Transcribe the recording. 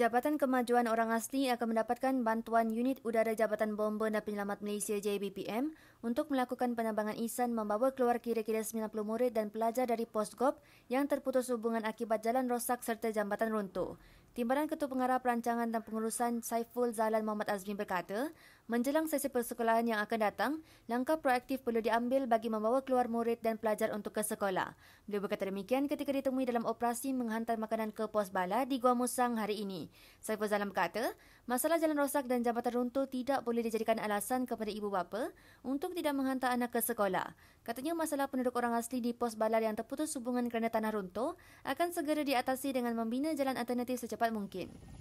Jabatan Kemajuan Orang Asli akan mendapatkan bantuan unit udara Jabatan Bomba dan Penyelamat Malaysia JBPM untuk melakukan penambangan isan membawa keluar kira-kira 90 murid dan pelajar dari pos GOP yang terputus hubungan akibat jalan rosak serta jambatan runtuh. Timbalan Ketua Pengarah Perancangan dan Pengurusan Saiful Zalan Muhammad Azmi berkata, Menjelang sesi persekolahan yang akan datang, langkah proaktif perlu diambil bagi membawa keluar murid dan pelajar untuk ke sekolah. Beliau berkata demikian ketika ditemui dalam operasi menghantar makanan ke pos bala di Gua Musang hari ini. Saiful Zalam berkata, masalah jalan rosak dan jambatan runtuh tidak boleh dijadikan alasan kepada ibu bapa untuk tidak menghantar anak ke sekolah. Katanya masalah penduduk orang asli di pos bala yang terputus hubungan kerana tanah runtuh akan segera diatasi dengan membina jalan alternatif secepat mungkin.